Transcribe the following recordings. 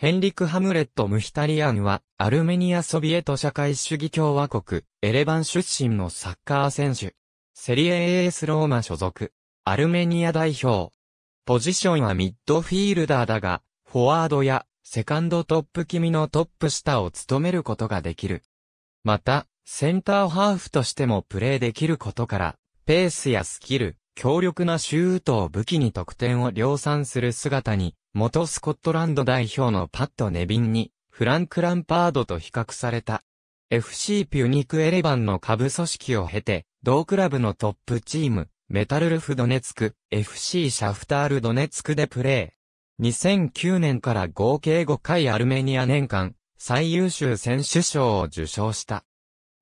ヘンリク・ハムレット・ムヒタリアンは、アルメニア・ソビエト社会主義共和国、エレバン出身のサッカー選手。セリエ AS ローマ所属。アルメニア代表。ポジションはミッドフィールダーだが、フォワードや、セカンドトップ気味のトップ下を務めることができる。また、センターハーフとしてもプレーできることから、ペースやスキル、強力なシュートを武器に得点を量産する姿に、元スコットランド代表のパット・ネビンに、フランク・ランパードと比較された。FC ピュニク・エレバンの下部組織を経て、同クラブのトップチーム、メタルルフ・ドネツク、FC シャフタール・ドネツクでプレー。2009年から合計5回アルメニア年間、最優秀選手賞を受賞した。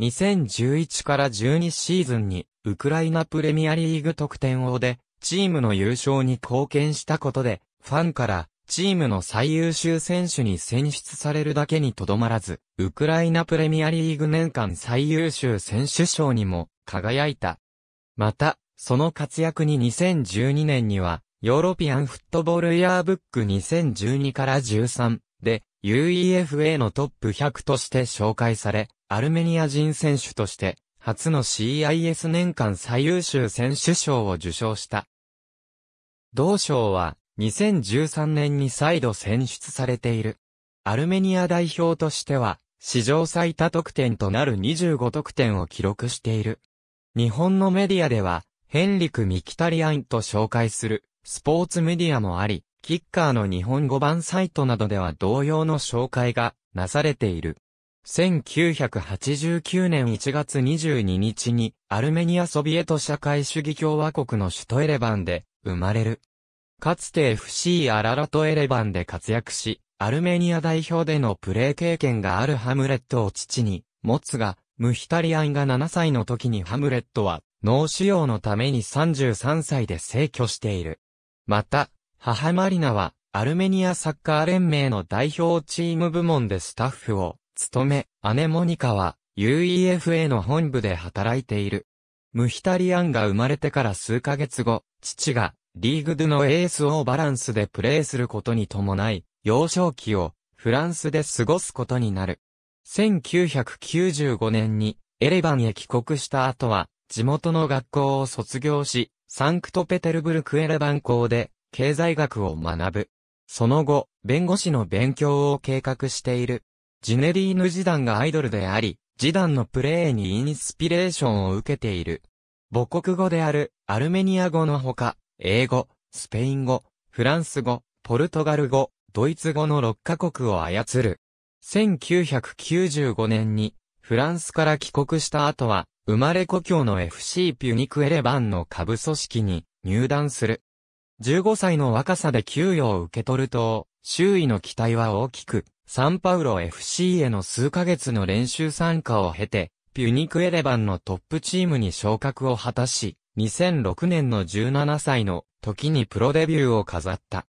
2011から12シーズンにウクライナプレミアリーグ得点王で、チームの優勝に貢献したことで、ファンから、チームの最優秀選手に選出されるだけにとどまらず、ウクライナプレミアリーグ年間最優秀選手賞にも輝いた。また、その活躍に2012年には、ヨーロピアンフットボールイヤーブック2012から13で UEFA のトップ100として紹介され、アルメニア人選手として初の CIS 年間最優秀選手賞を受賞した。同賞は2013年に再度選出されている。アルメニア代表としては史上最多得点となる25得点を記録している。日本のメディアではヘンリク・ミキタリアンと紹介するスポーツメディアもあり、キッカーの日本語版サイトなどでは同様の紹介がなされている。1989年1月22日に、アルメニア・ソビエト社会主義共和国の首都エレバンで、生まれる。かつて FC アララトエレバンで活躍し、アルメニア代表でのプレー経験があるハムレットを父に、持つが、ムヒタリアンが7歳の時にハムレットは、脳腫瘍のために33歳で逝去している。また、母マリナは、アルメニアサッカー連盟の代表チーム部門でスタッフを、勤め、姉モニカは UEFA の本部で働いている。ムヒタリアンが生まれてから数ヶ月後、父がリーグドゥのエースをバランスでプレーすることに伴い、幼少期をフランスで過ごすことになる。1995年にエレバンへ帰国した後は、地元の学校を卒業し、サンクトペテルブルクエレバン校で経済学を学ぶ。その後、弁護士の勉強を計画している。ジネリーヌ・ジダンがアイドルであり、ジダンのプレーにインスピレーションを受けている。母国語であるアルメニア語のほか、英語、スペイン語、フランス語、ポルトガル語、ドイツ語の6カ国を操る。1995年にフランスから帰国した後は、生まれ故郷の FC ピュニクエレバンの下部組織に入団する。15歳の若さで給与を受け取ると、周囲の期待は大きく、サンパウロ FC への数ヶ月の練習参加を経て、ピュニクエレバンのトップチームに昇格を果たし、2006年の17歳の時にプロデビューを飾った。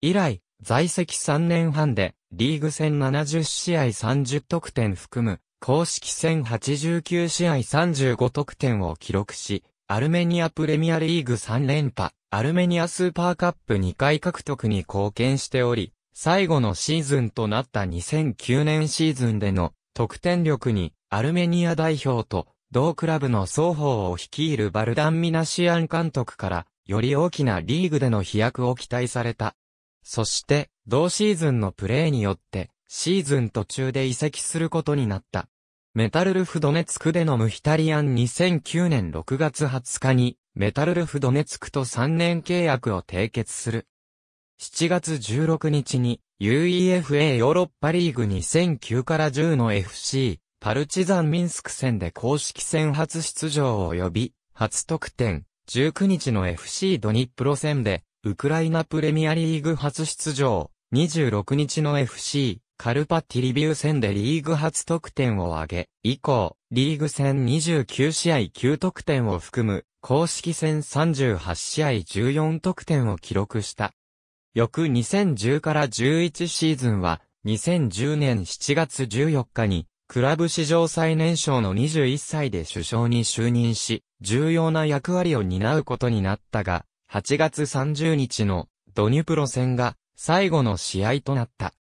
以来、在籍3年半で、リーグ戦70試合30得点含む、公式戦89試合35得点を記録し、アルメニアプレミアリーグ3連覇、アルメニアスーパーカップ2回獲得に貢献しており、最後のシーズンとなった2009年シーズンでの得点力にアルメニア代表と同クラブの双方を率いるバルダン・ミナシアン監督からより大きなリーグでの飛躍を期待された。そして同シーズンのプレーによってシーズン途中で移籍することになった。メタルルフドネツクでのムヒタリアン2009年6月20日にメタルルフドネツクと3年契約を締結する。7月16日に UEFA ヨーロッパリーグ2009から10の FC パルチザンミンスク戦で公式戦初出場を呼び初得点19日の FC ドニプロ戦でウクライナプレミアリーグ初出場26日の FC カルパティリビュー戦でリーグ初得点を挙げ、以降、リーグ戦29試合9得点を含む、公式戦38試合14得点を記録した。翌2010から11シーズンは、2010年7月14日に、クラブ史上最年少の21歳で首相に就任し、重要な役割を担うことになったが、8月30日のドニュプロ戦が最後の試合となった。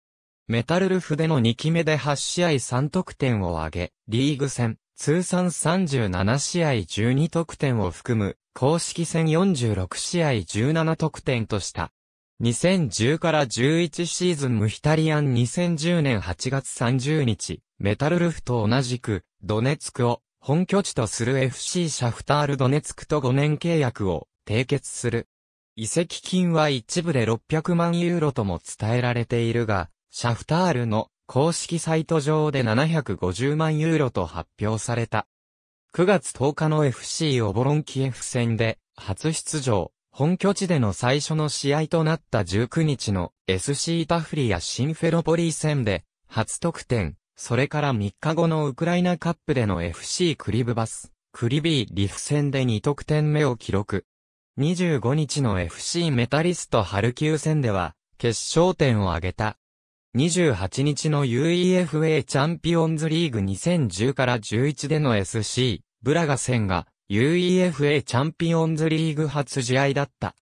メタルルフでの2期目で8試合3得点を挙げ、リーグ戦、通算37試合12得点を含む、公式戦46試合17得点とした。2010から11シーズンムヒタリアン2010年8月30日、メタルルフと同じく、ドネツクを本拠地とする FC シャフタールドネツクと5年契約を締結する。移籍金は一部で600万ユーロとも伝えられているが、シャフタールの公式サイト上で750万ユーロと発表された。9月10日の FC オボロンキエフ戦で初出場。本拠地での最初の試合となった19日の SC タフリやシンフェロポリー戦で初得点、それから3日後のウクライナカップでの FC クリブバス、クリビーリフ戦で2得点目を記録。25日の FC メタリストハルキュー戦では決勝点を挙げた。28日の UEFA チャンピオンズリーグ2010から11での SC ブラガ戦が UEFA チャンピオンズリーグ初試合だった。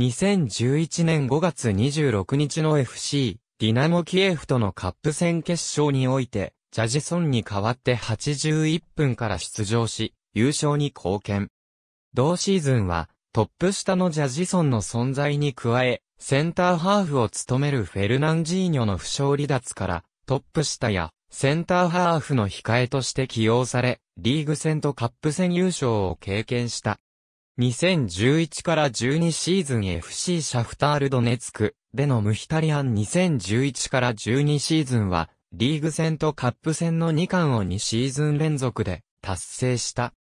2011年5月26日の FC、ディナモキエフとのカップ戦決勝において、ジャジソンに代わって81分から出場し、優勝に貢献。同シーズンは、トップ下のジャジソンの存在に加え、センターハーフを務めるフェルナンジーニョの負傷離脱から、トップ下や、センターハーフの控えとして起用され、リーグ戦とカップ戦優勝を経験した。2011から12シーズン FC シャフタールドネツクでのムヒタリアン2011から12シーズンはリーグ戦とカップ戦の2冠を2シーズン連続で達成した。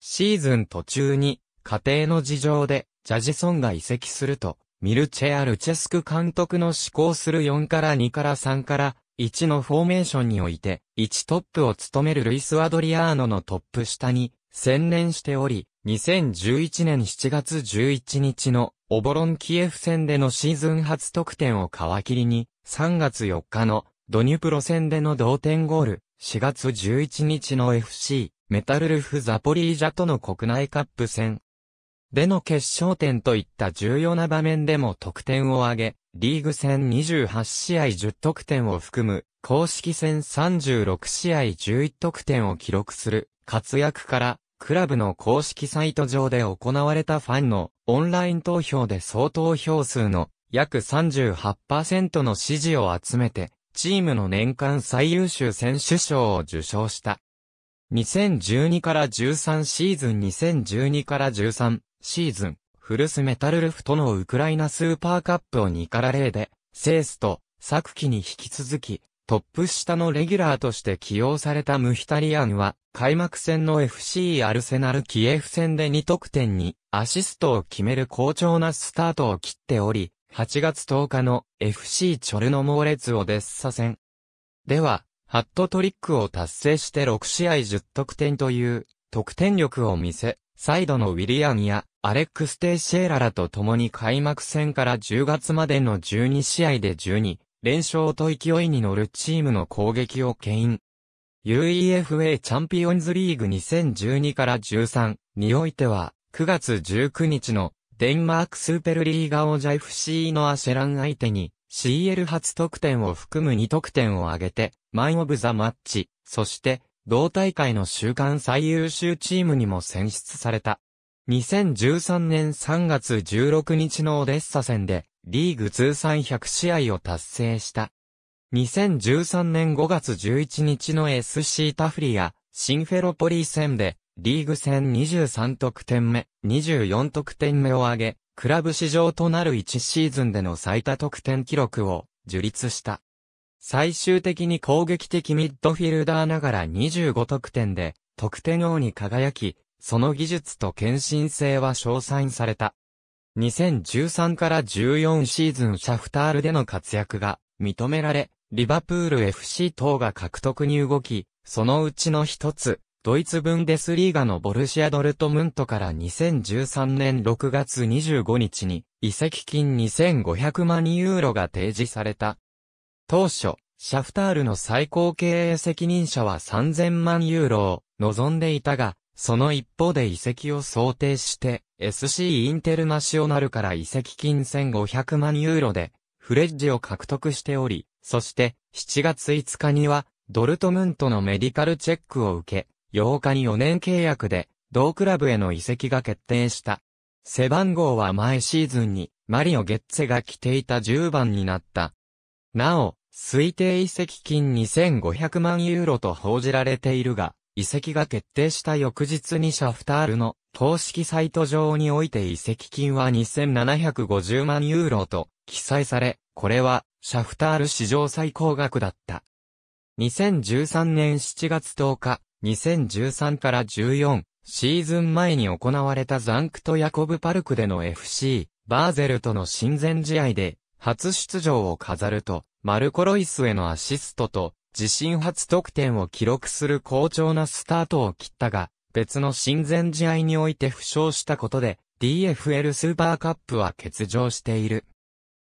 シーズン途中に家庭の事情でジャジソンが移籍するとミルチェ・アルチェスク監督の指向する4から2から3から1のフォーメーションにおいて、1トップを務めるルイス・アドリアーノのトップ下に専念しており、2011年7月11日のオボロンキエフ戦でのシーズン初得点を皮切りに、3月4日のドニュプロ戦での同点ゴール、4月11日の FC メタルルフ・ザポリージャとの国内カップ戦、での決勝点といった重要な場面でも得点を挙げ、リーグ戦28試合10得点を含む、公式戦36試合11得点を記録する活躍から、クラブの公式サイト上で行われたファンのオンライン投票で総投票数の約38%の支持を集めて、チームの年間最優秀選手賞を受賞した。2012から13シーズン2012から13シーズン、フルスメタルルフとのウクライナスーパーカップを2から0で、セースと、昨季に引き続き、トップ下のレギュラーとして起用されたムヒタリアンは、開幕戦の FC アルセナルキエフ戦で2得点にアシストを決める好調なスタートを切っており、8月10日の FC チョルノモーレツオデッサ戦。では、ハットトリックを達成して6試合10得点という得点力を見せ、サイドのウィリアンやアレックス・テイシェーララと共に開幕戦から10月までの12試合で12連勝と勢いに乗るチームの攻撃を牽引。UEFA チャンピオンズリーグ2012から13においては9月19日のデンマークスーペルリーガ王者 FC のアシェラン相手に CL 初得点を含む2得点を挙げてマンオブザマッチ、そして同大会の週間最優秀チームにも選出された。2013年3月16日のオデッサ戦で、リーグ通算100試合を達成した。2013年5月11日の SC タフリア、シンフェロポリー戦で、リーグ戦23得点目、24得点目を挙げ、クラブ史上となる1シーズンでの最多得点記録を樹立した。最終的に攻撃的ミッドフィルダーながら25得点で、得点王に輝き、その技術と献身性は称賛された。2013から14シーズンシャフタールでの活躍が認められ、リバプール FC 等が獲得に動き、そのうちの一つ、ドイツブンデスリーガのボルシア・ドルトムントから2013年6月25日に、移籍金2500万ユーロが提示された。当初、シャフタールの最高経営責任者は3000万ユーロを望んでいたが、その一方で遺跡を想定して、SC インテルナショナルから遺跡金1500万ユーロで、フレッジを獲得しており、そして7月5日には、ドルトムントのメディカルチェックを受け、8日に4年契約で、同クラブへの移籍が決定した。背番号は前シーズンに、マリオ・ゲッツェが着ていた10番になった。なお、推定移籍金2500万ユーロと報じられているが、移籍が決定した翌日にシャフタールの公式サイト上において移籍金は2750万ユーロと記載され、これはシャフタール史上最高額だった。2013年7月10日、2013から14シーズン前に行われたザンクトヤコブパルクでの FC バーゼルとの親善試合で初出場を飾ると、マルコ・ロイスへのアシストと、自身初得点を記録する好調なスタートを切ったが、別の親善試合において負傷したことで、DFL スーパーカップは欠場している。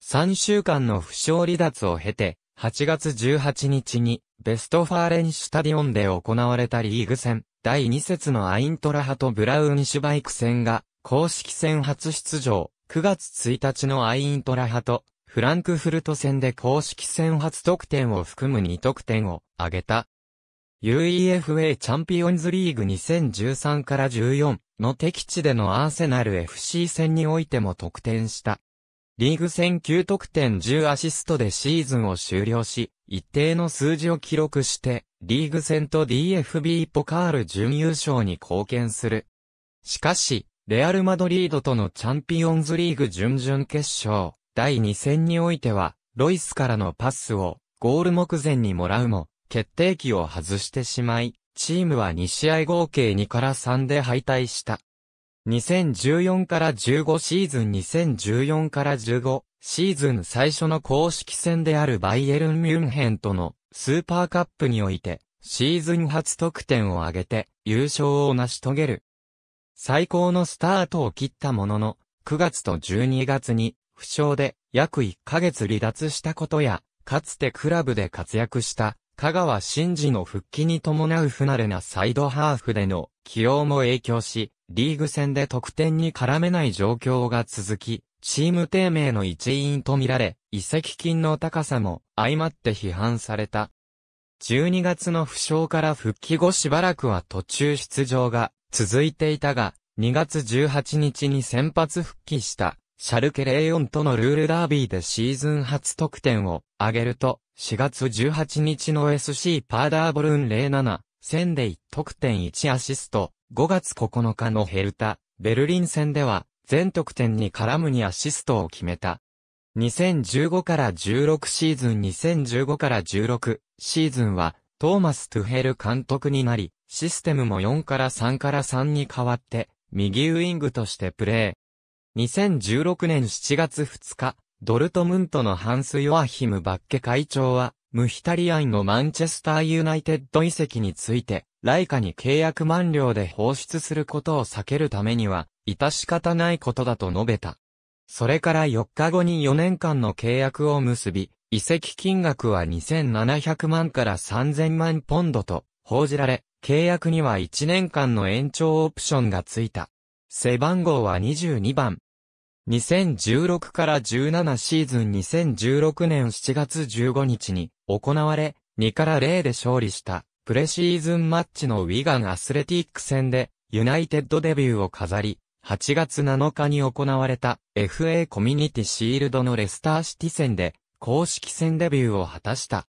3週間の負傷離脱を経て、8月18日に、ベストファーレンシュタディオンで行われたリーグ戦、第2節のアイントラハとブラウンシュバイク戦が、公式戦初出場、9月1日のアイントラハとフランクフルト戦で公式戦初得点を含む2得点を挙げた。UEFA チャンピオンズリーグ2013から14の敵地でのアーセナル FC 戦においても得点した。リーグ戦9得点10アシストでシーズンを終了し、一定の数字を記録して、リーグ戦と DFB ポカール準優勝に貢献する。しかし、レアル・マドリードとのチャンピオンズリーグ準々決勝、第2戦においては、ロイスからのパスをゴール目前にもらうも、決定機を外してしまい、チームは2試合合計2から3で敗退した。2014から15シーズン2014から15シーズン最初の公式戦であるバイエルン・ミュンヘンとのスーパーカップにおいてシーズン初得点を挙げて優勝を成し遂げる。最高のスタートを切ったものの9月と12月に負傷で約1ヶ月離脱したことや、かつてクラブで活躍した香川真司の復帰に伴う不慣れなサイドハーフでの起用も影響し、リーグ戦で得点に絡めない状況が続き、チーム低迷の一因とみられ、移籍金の高さも相まって批判された。12月の負傷から復帰後しばらくは途中出場が続いていたが、2月18日に先発復帰したシャルケ・レイオンとのルールダービーでシーズン初得点を挙げると、4月18日の SC パーダーボルン07、戦で1得点1アシスト、5月9日のヘルタ、ベルリン戦では、全得点に絡むにアシストを決めた。2015から16シーズン2015から16シーズンは、トーマス・トゥヘル監督になり、システムも4から3から3に変わって、右ウィングとしてプレー。2016年7月2日、ドルトムントのハンス・ヨアヒム・バッケ会長は、ムヒタリアンのマンチェスターユナイテッド遺跡について、ライカに契約満了で放出することを避けるためには、致し方ないことだと述べた。それから4日後に4年間の契約を結び、遺跡金額は2700万から3000万ポンドと報じられ、契約には1年間の延長オプションがついた。背番号は22番。2016から17シーズン2016年7月15日に行われ、2から0で勝利したプレシーズンマッチのウィガンアスレティック戦でユナイテッドデビューを飾り、8月7日に行われた FA コミュニティシールドのレスターシティ戦で公式戦デビューを果たした。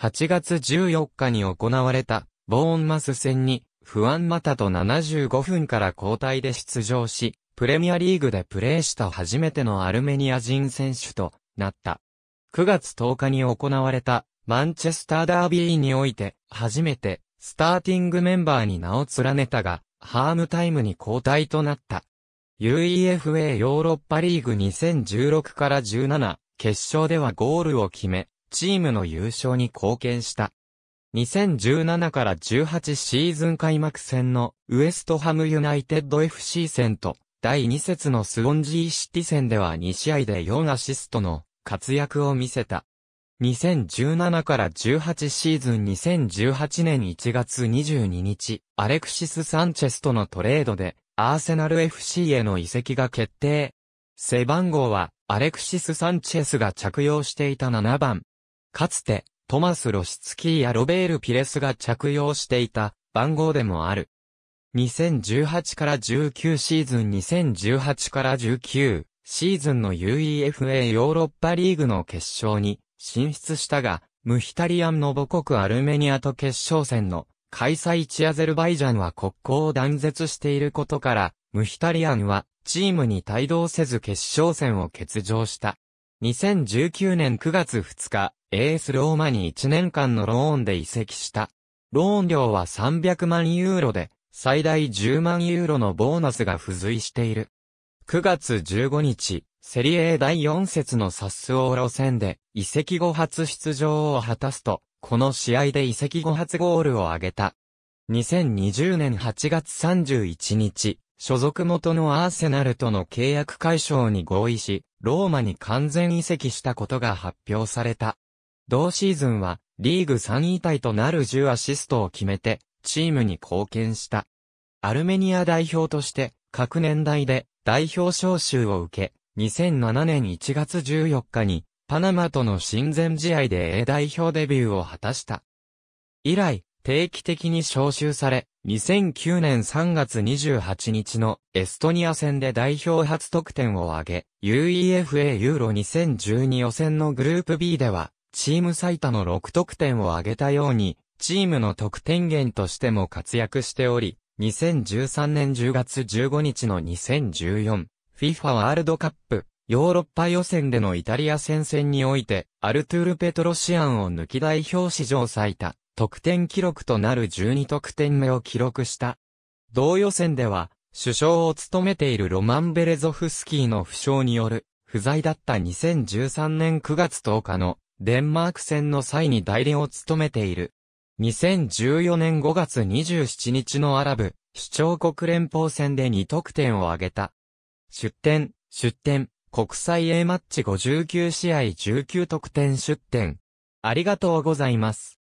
8月14日に行われたボーンマス戦に不安またと75分から交代で出場し、プレミアリーグでプレーした初めてのアルメニア人選手となった。9月10日に行われたマンチェスターダービーにおいて初めてスターティングメンバーに名を連ねたが、ハームタイムに交代となった。UEFA ヨーロッパリーグ2016から17決勝ではゴールを決め、チームの優勝に貢献した。2017から18シーズン開幕戦のウエストハムユナイテッド FC 戦と第2節のスウォンジーシティ戦では2試合で4アシストの活躍を見せた。2017から18シーズン2018年1月22日、アレクシス・サンチェスとのトレードで、アーセナル FC への移籍が決定。背番号は、アレクシス・サンチェスが着用していた7番。かつて、トマス・ロシツキーやロベール・ピレスが着用していた番号でもある。2018から19シーズン2018から19シーズンの UEFA ヨーロッパリーグの決勝に進出したが、ムヒタリアンの母国アルメニアと決勝戦の開催地アゼルバイジャンは国交を断絶していることから、ムヒタリアンはチームに帯同せず決勝戦を欠場した。2019年9月2日、AS ローマに1年間のローンで移籍した。ローン料は300万ユーロで、最大10万ユーロのボーナスが付随している。9月15日、セリエ第4節のサスオーロ戦で、移籍後初出場を果たすと、この試合で移籍後初ゴールを挙げた。2020年8月31日、所属元のアーセナルとの契約解消に合意し、ローマに完全移籍したことが発表された。同シーズンはリーグ3位タイとなる10アシストを決めて、チームに貢献した。アルメニア代表として、各年代で代表招集を受け、2007年1月14日に、パナマとの親善試合で A 代表デビューを果たした。以来、定期的に招集され、2009年3月28日のエストニア戦で代表初得点を挙げ、UEFA ユーロ2012予選のグループ B ではチーム最多の6得点を挙げたように、チームの得点源としても活躍しており、2013年10月15日の 2014FIFA ワールドカップヨーロッパ予選でのイタリア戦線において、アルトゥール・ペトロシアンを抜き代表史上最多、得点記録となる12得点目を記録した。同予選では、首相を務めているロマン・ベレゾフスキーの負傷による、不在だった2013年9月10日のデンマーク戦の際に代理を務めている。2014年5月27日のアラブ、主張国連邦戦で2得点を挙げた。出展、出展、国際 A マッチ59試合19得点出展。ありがとうございます。